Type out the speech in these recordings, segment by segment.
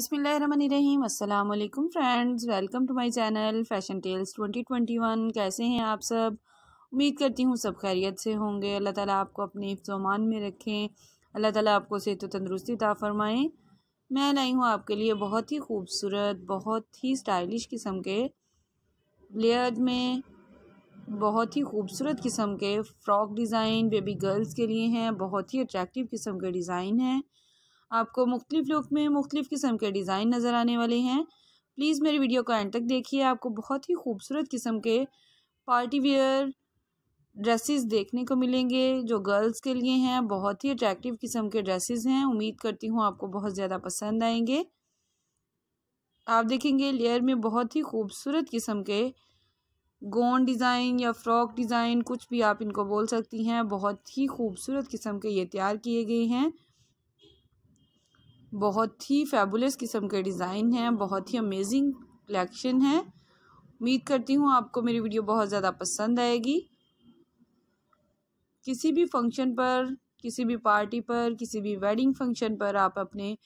अस्सलाम वालेकुम friends welcome to my channel fashion tales 2021 कैसे हैं आप सब उम्मीद करती हूँ सब खैरियत से होंगे अल्लाह ताला आपको अपने हिफ्जमान में रखें अल्लाह ताला आपको सेहत व तंदरुस्ती ता फरमाएँ मैं लाई हूँ आपके लिए बहुत ही खूबसूरत बहुत ही स्टाइलिश किस्म के लेयर में बहुत ही खूबसूरत किस्म के फ़्रॉक डिज़ाइन बेबी गर्ल्स के लिए हैं बहुत ही अट्रैक्टिव किस्म के डिज़ाइन हैं आपको मुख्तलिफ लुक में मुख्तलिफ किस्म के डिज़ाइन नज़र आने वाले हैं प्लीज़ मेरी वीडियो को एंड तक देखिए आपको बहुत ही खूबसूरत किस्म के पार्टी वेयर ड्रेसेस देखने को मिलेंगे जो गर्ल्स के लिए हैं बहुत ही अट्रैक्टिव किस्म के ड्रेसेस हैं उम्मीद करती हूँ आपको बहुत ज़्यादा पसंद आएंगे आप देखेंगे लेयर में बहुत ही खूबसूरत किस्म के गोन डिज़ाइन या फ्रॉक डिज़ाइन कुछ भी आप इनको बोल सकती हैं बहुत ही खूबसूरत किस्म के ये तैयार किए गए हैं बहुत ही फैबुलस किस्म के डिज़ाइन हैं बहुत ही अमेजिंग कलेक्शन है उम्मीद करती हूँ आपको मेरी वीडियो बहुत ज़्यादा पसंद आएगी किसी भी फंक्शन पर किसी भी पार्टी पर किसी भी वेडिंग फंक्शन पर आप अपने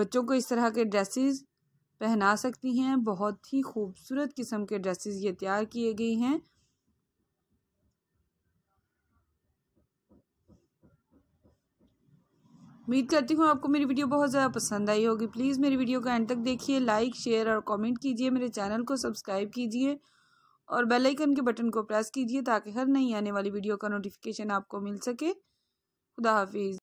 बच्चों को इस तरह के ड्रेसेस पहना सकती हैं बहुत ही खूबसूरत किस्म के ड्रेसेस ये तैयार किए गए हैं उम्मीद करती हूँ आपको मेरी वीडियो बहुत ज़्यादा पसंद आई होगी प्लीज़ मेरी वीडियो को एंड तक देखिए लाइक शेयर और कमेंट कीजिए मेरे चैनल को सब्सक्राइब कीजिए और बेल आइकन के बटन को प्रेस कीजिए ताकि हर नई आने वाली वीडियो का नोटिफिकेशन आपको मिल सके खुदा हाफिज़